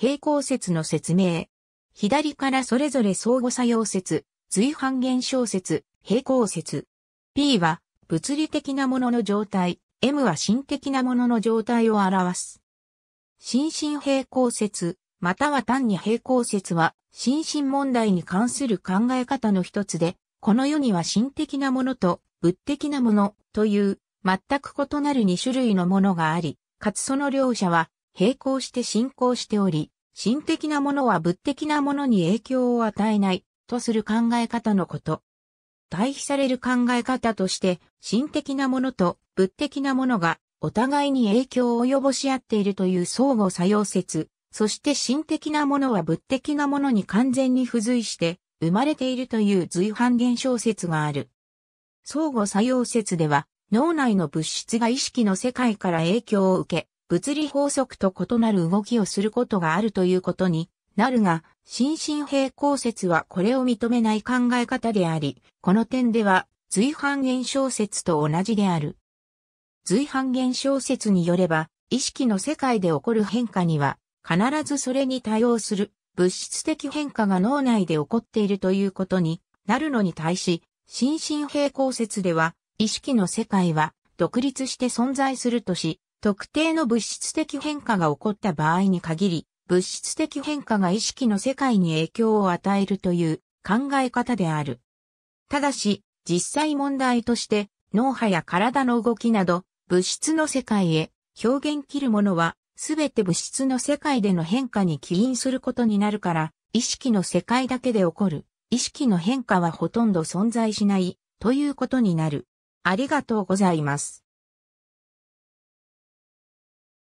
平行説の説明。左からそれぞれ相互作用説、随伴現象説、平行説。P は物理的なものの状態、M は心的なものの状態を表す。心身平行説、または単に平行説は、心身問題に関する考え方の一つで、この世には心的なものと物的なものという全く異なる二種類のものがあり、かつその両者は並行して進行しており、心的なものは物的なものに影響を与えないとする考え方のこと。対比される考え方として、心的なものと物的なものがお互いに影響を及ぼし合っているという相互作用説、そして心的なものは物的なものに完全に付随して生まれているという随伴現象説がある。相互作用説では、脳内の物質が意識の世界から影響を受け、物理法則と異なる動きをすることがあるということになるが、心身平行説はこれを認めない考え方であり、この点では随伴現象説と同じである。随伴現象説によれば、意識の世界で起こる変化には、必ずそれに対応する物質的変化が脳内で起こっているということになるのに対し、心身平行説では、意識の世界は独立して存在するとし、特定の物質的変化が起こった場合に限り、物質的変化が意識の世界に影響を与えるという考え方である。ただし、実際問題として、脳波や体の動きなど、物質の世界へ表現切るものは、すべて物質の世界での変化に起因することになるから、意識の世界だけで起こる、意識の変化はほとんど存在しない、ということになる。ありがとうございます。